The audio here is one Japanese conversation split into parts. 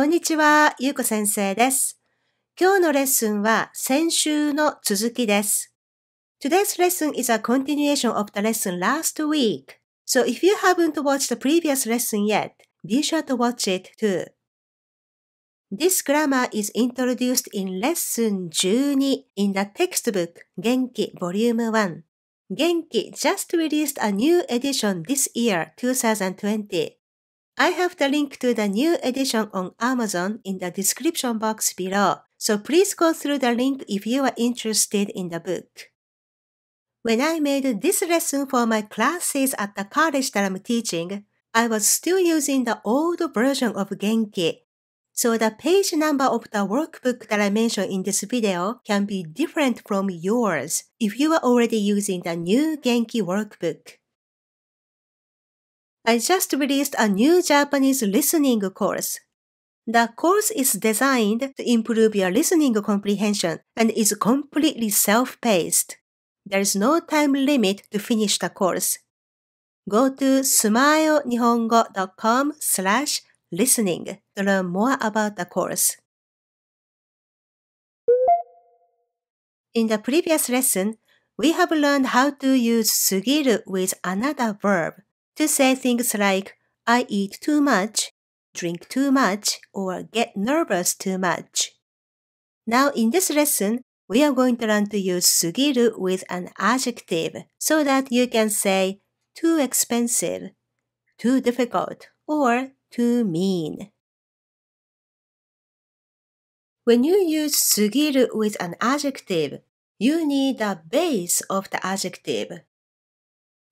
こんにちは、ゆうこ先生です。今日のレッスンは先週の続きです。Today's lesson is a continuation of the lesson last week. So if you haven't watched the previous lesson yet, be sure to watch it too. This grammar is introduced in lesson 12 in the textbook 元気 Volume 1. Genki just released a new edition this year, 2020. I have the link to the new edition on Amazon in the description box below, so please go through the link if you are interested in the book. When I made this lesson for my classes at the college that I'm teaching, I was still using the old version of Genki. So the page number of the workbook that I mentioned in this video can be different from yours if you are already using the new Genki workbook. I just released a new Japanese listening course. The course is designed to improve your listening comprehension and is completely self-paced. There is no time limit to finish the course. Go to smilehongo.com slash listening to learn more about the course. In the previous lesson, we have learned how to use sugiru with another verb to say things like, I eat too much, drink too much, or get nervous too much. Now in this lesson, we are going to learn to use sugiru with an adjective so that you can say too expensive, too difficult, or too mean. When you use sugiru with an adjective, you need a base of the adjective.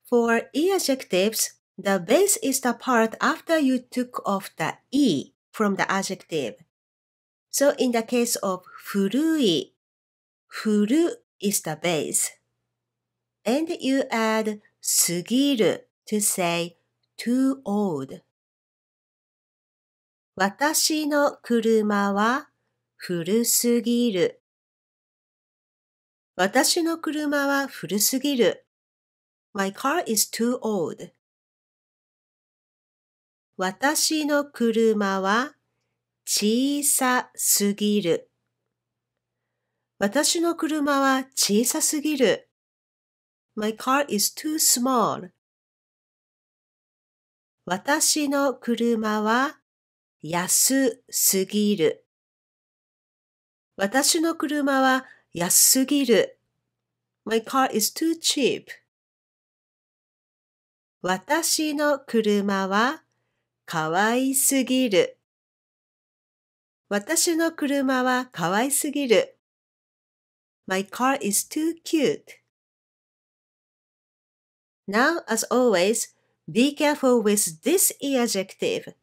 For e adjectives, the base is the part after you took off the e from the adjective. So in the case of furui, furu is the base. And you add sugiru to say too old. 私の車は古すぎる。私の車は古すぎる。My car is too old. 私の車は小さすぎる。私の車は小さすぎる。My car is too small. 私の車は安すぎる。私の車は安すぎる。My car is too cheap. 私の車はかわいすぎる。私の車はかわいすぎる。My car is too cute. Now, as always, be careful with this e adjective.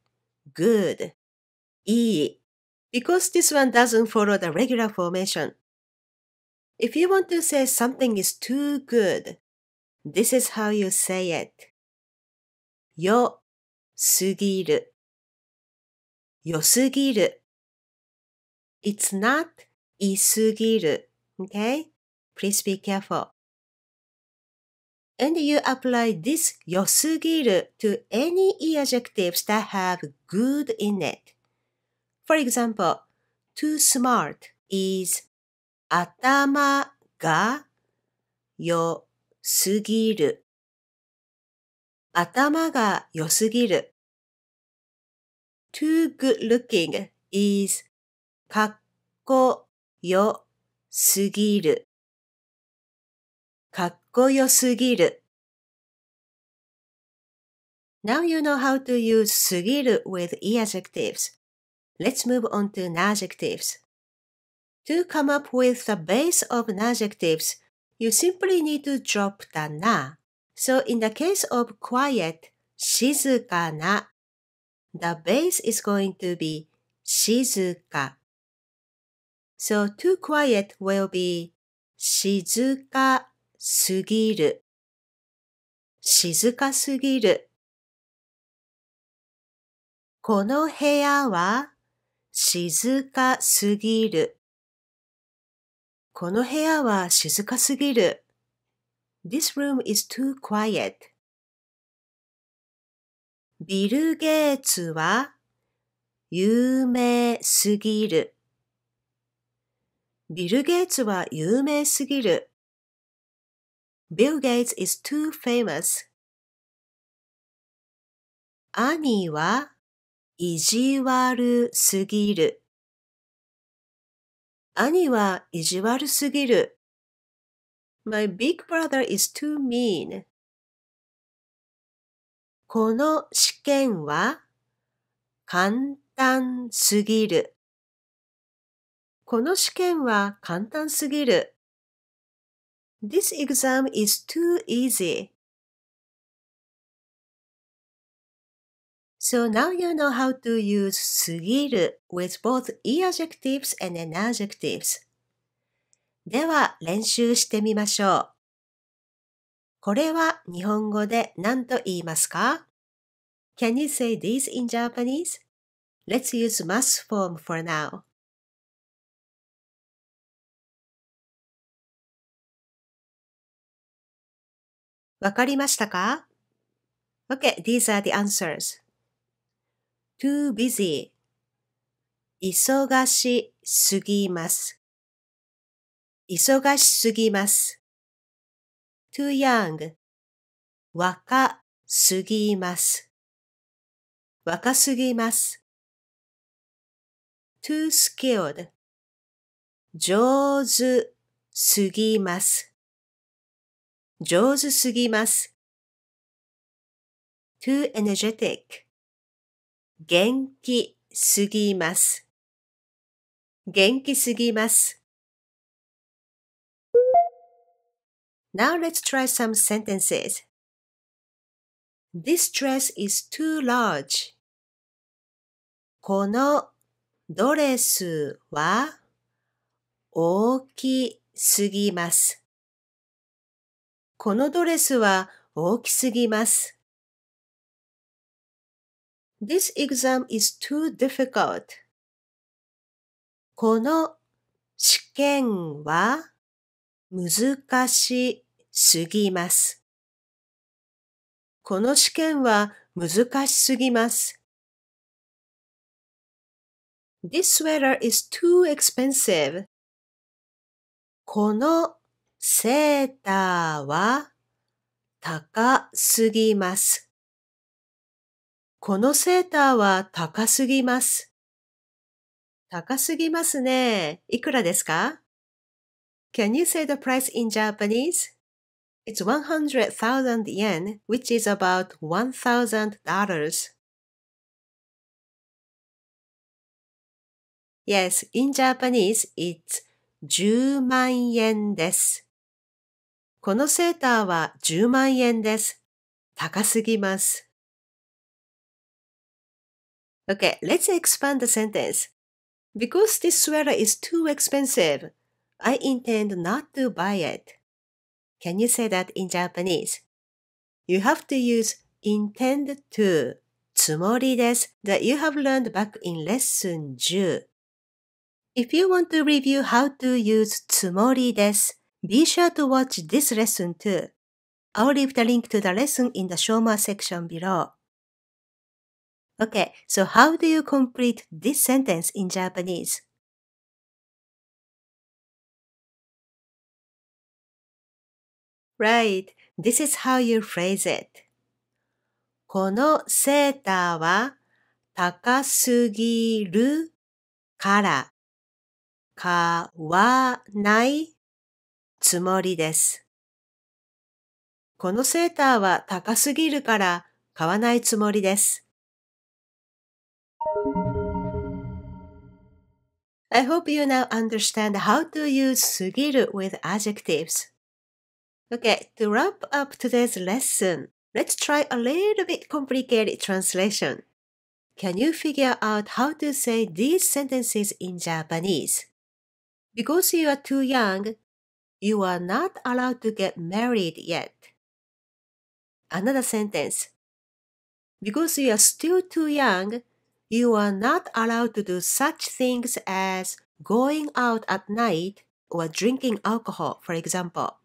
Good. E. Because this one doesn't follow the regular formation. If you want to say something is too good, this is how you say it. よすぎる。よすぎる。It's not いすぎる。Okay? Please be careful. And you apply this よすぎる to any adjectives that have good in it. For example, too smart is 頭がよすぎる。頭が良すぎる。too good looking is かっこよすぎる。かっこよすぎる。Now you know how to use すぎる with e adjectives. Let's move on to n adjectives. To come up with the base of n adjectives, you simply need to drop the na. So in the case of quiet, 静かな the base is going to be 静か So too quiet will be 静かすぎる静かすぎるこの部屋は静かすぎるこの部屋は静かすぎる。This room is too quiet. ビル・ゲイツは有名すぎる。ビル・ゲイツは有名すぎる。Bill Gates is too famous. 兄は意地悪すぎる。兄は意地悪すぎる。My big brother is too mean. この試験は簡単すぎる。この試験は簡単すぎる。This exam is too easy. So now you know how to use すぎる with both e adjectives and an adjectives. では練習してみましょう。これは日本語で何と言いますか ?Can you say this in Japanese?Let's use mass form for now. わかりましたか ?Okay, these are the answers. too busy 忙しすぎます。忙しすぎます。too young 若すぎます。若すぎます。too skilled 上手すぎます。上手すぎます。too energetic 元気すぎます。元気すぎます。Now let's try some sentences. This dress is too large. このドレスは大きすぎます。このドレスは大きすぎます。This exam is too difficult. この試験は難しい。すぎます。この試験は難しすぎます。This sweater is too expensive. このセーターは高すぎます。このセーターは高すぎます。高すぎますね。いくらですか ?Can you say the price in Japanese? It's 100,000 yen, which is about $1,000. Yes, in Japanese, it's 10万円です。このセーターは10万円です。高すぎます。Okay, let's expand the sentence. Because this sweater is too expensive, I intend not to buy it. Can you say that in Japanese? You have to use intend to つもりです that you have learned back in lesson 10. If you want to review how to use つもりです be sure to watch this lesson too. I'll leave the link to the lesson in the show more section below. Okay, so how do you complete this sentence in Japanese? Right, this is how you phrase it. このセーターは高すぎるから買わないつもりです。このセーターは高すぎるから買わないつもりです。I hope you now understand how to use すぎる with adjectives. Okay, to wrap up today's lesson, let's try a little bit complicated translation. Can you figure out how to say these sentences in Japanese? Because you are too young, you are not allowed to get married yet. Another sentence. Because you are still too young, you are not allowed to do such things as going out at night or drinking alcohol, for example.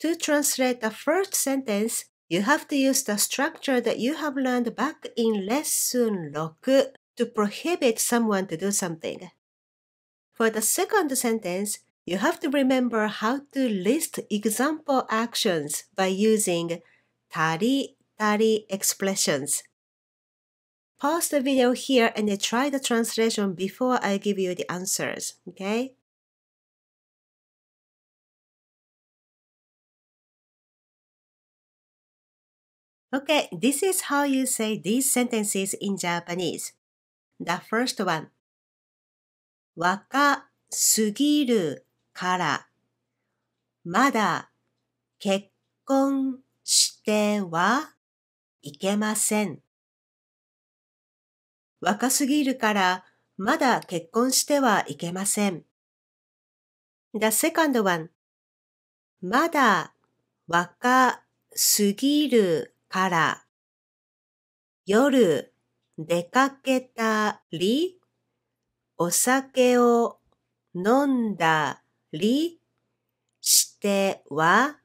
To translate the first sentence, you have to use the structure that you have learned back in lesson 6 to prohibit someone to do something. For the second sentence, you have to remember how to list example actions by using tari tari expressions. Pause the video here and try the translation before I give you the answers, okay? Okay, this is how you say these sentences in Japanese. The first one. 若すぎるからまだ結婚してはいけません。若すぎるからまだ結婚してはいけません。The second one まだ若すぎるから。夜、出かけたり、お酒を飲んだりしては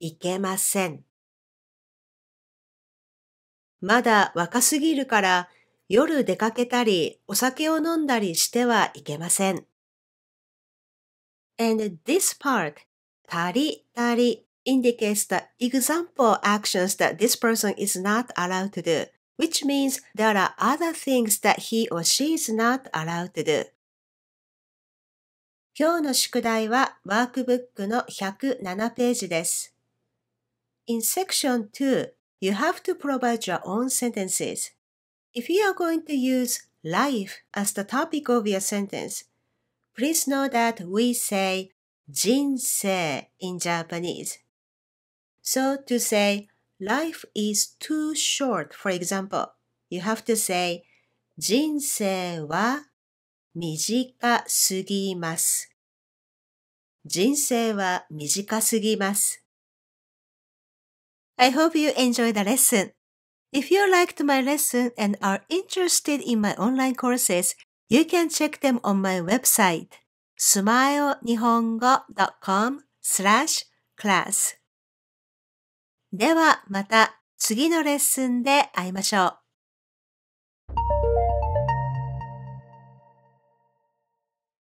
いけません。まだ若すぎるから夜出かけたりお酒を飲んだりしてはいけません。And this part たりたり indicates the example actions that this person is not allowed to do, which means there are other things that he or she is not allowed to do. 今日の宿題はワークブックの107ページです。In section 2, you have to provide your own sentences. If you are going to use life as the topic of your sentence, please know that we say 人生 in Japanese. So to say life is too short, for example, you have to say 人生は短すぎます。人生は短すぎます。I hope you enjoyed the lesson. If you liked my lesson and are interested in my online courses, you can check them on my website smilehongo.com slash class. ではまた次のレッスンで会いましょう。